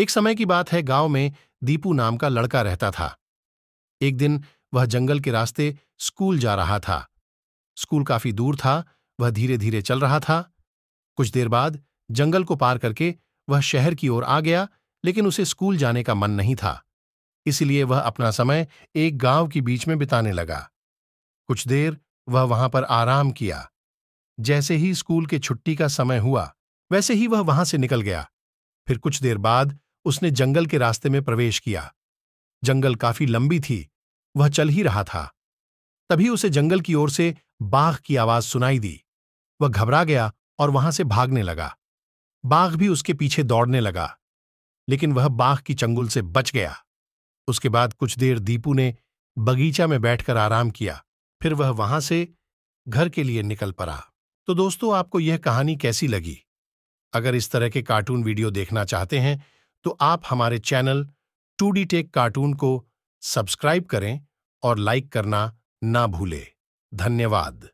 एक समय की बात है गांव में दीपू नाम का लड़का रहता था एक दिन वह जंगल के रास्ते स्कूल जा रहा था स्कूल काफी दूर था वह धीरे धीरे चल रहा था कुछ देर बाद जंगल को पार करके वह शहर की ओर आ गया लेकिन उसे स्कूल जाने का मन नहीं था इसलिए वह अपना समय एक गांव के बीच में बिताने लगा कुछ देर वह वहां पर आराम किया जैसे ही स्कूल के छुट्टी का समय हुआ वैसे ही वह वहां से निकल गया फिर कुछ देर बाद उसने जंगल के रास्ते में प्रवेश किया जंगल काफी लंबी थी वह चल ही रहा था तभी उसे जंगल की ओर से बाघ की आवाज सुनाई दी वह घबरा गया और वहां से भागने लगा बाघ भी उसके पीछे दौड़ने लगा लेकिन वह बाघ की चंगुल से बच गया उसके बाद कुछ देर दीपू ने बगीचा में बैठकर आराम किया फिर वह वहां से घर के लिए निकल पड़ा तो दोस्तों आपको यह कहानी कैसी लगी अगर इस तरह के कार्टून वीडियो देखना चाहते हैं तो आप हमारे channel two D tech cartoon को सब्सक्राइब करें और लाइक करना ना भूलें धन्यवाद